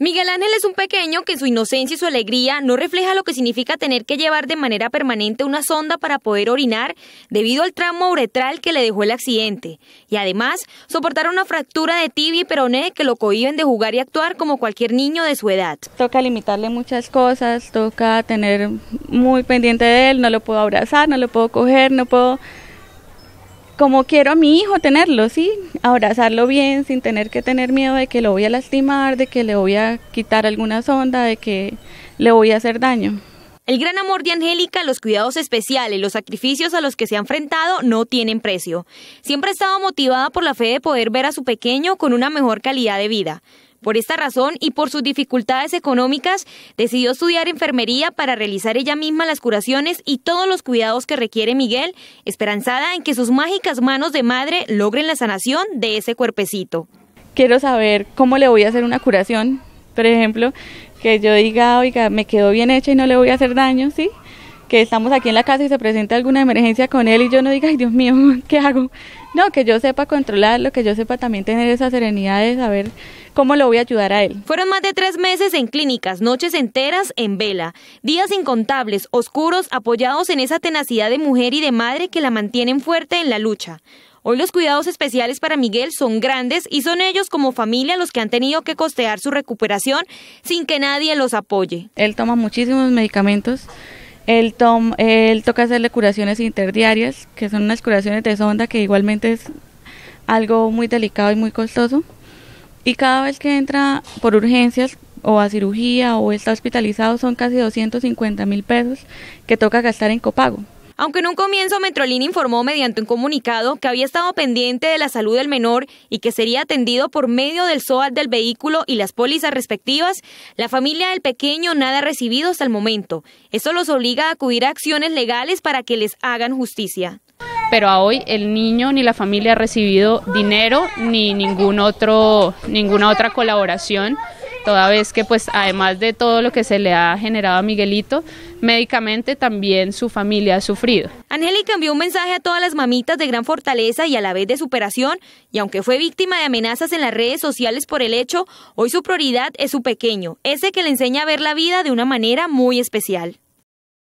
Miguel Ángel es un pequeño que en su inocencia y su alegría no refleja lo que significa tener que llevar de manera permanente una sonda para poder orinar debido al tramo uretral que le dejó el accidente. Y además, soportar una fractura de tibia y peroné que lo cohiben de jugar y actuar como cualquier niño de su edad. Toca limitarle muchas cosas, toca tener muy pendiente de él, no lo puedo abrazar, no lo puedo coger, no puedo como quiero a mi hijo tenerlo, sí, abrazarlo bien sin tener que tener miedo de que lo voy a lastimar, de que le voy a quitar alguna sonda, de que le voy a hacer daño. El gran amor de Angélica, los cuidados especiales, los sacrificios a los que se ha enfrentado no tienen precio. Siempre ha estado motivada por la fe de poder ver a su pequeño con una mejor calidad de vida. Por esta razón y por sus dificultades económicas, decidió estudiar enfermería para realizar ella misma las curaciones y todos los cuidados que requiere Miguel, esperanzada en que sus mágicas manos de madre logren la sanación de ese cuerpecito. Quiero saber cómo le voy a hacer una curación, por ejemplo, que yo diga, oiga, me quedó bien hecha y no le voy a hacer daño, ¿sí? que estamos aquí en la casa y se presenta alguna emergencia con él y yo no diga, ay Dios mío, ¿qué hago? No, que yo sepa controlarlo, que yo sepa también tener esa serenidad de saber cómo lo voy a ayudar a él. Fueron más de tres meses en clínicas, noches enteras en vela, días incontables, oscuros, apoyados en esa tenacidad de mujer y de madre que la mantienen fuerte en la lucha. Hoy los cuidados especiales para Miguel son grandes y son ellos como familia los que han tenido que costear su recuperación sin que nadie los apoye. Él toma muchísimos medicamentos Tom, él toca hacerle curaciones interdiarias, que son unas curaciones de sonda que igualmente es algo muy delicado y muy costoso. Y cada vez que entra por urgencias o a cirugía o está hospitalizado son casi 250 mil pesos que toca gastar en copago. Aunque en un comienzo Metrolín informó mediante un comunicado que había estado pendiente de la salud del menor y que sería atendido por medio del SOAT del vehículo y las pólizas respectivas, la familia del pequeño nada ha recibido hasta el momento. Esto los obliga a acudir a acciones legales para que les hagan justicia pero a hoy el niño ni la familia ha recibido dinero ni ningún otro, ninguna otra colaboración toda vez que pues además de todo lo que se le ha generado a Miguelito, médicamente también su familia ha sufrido. Angélica envió un mensaje a todas las mamitas de gran fortaleza y a la vez de superación, y aunque fue víctima de amenazas en las redes sociales por el hecho, hoy su prioridad es su pequeño, ese que le enseña a ver la vida de una manera muy especial.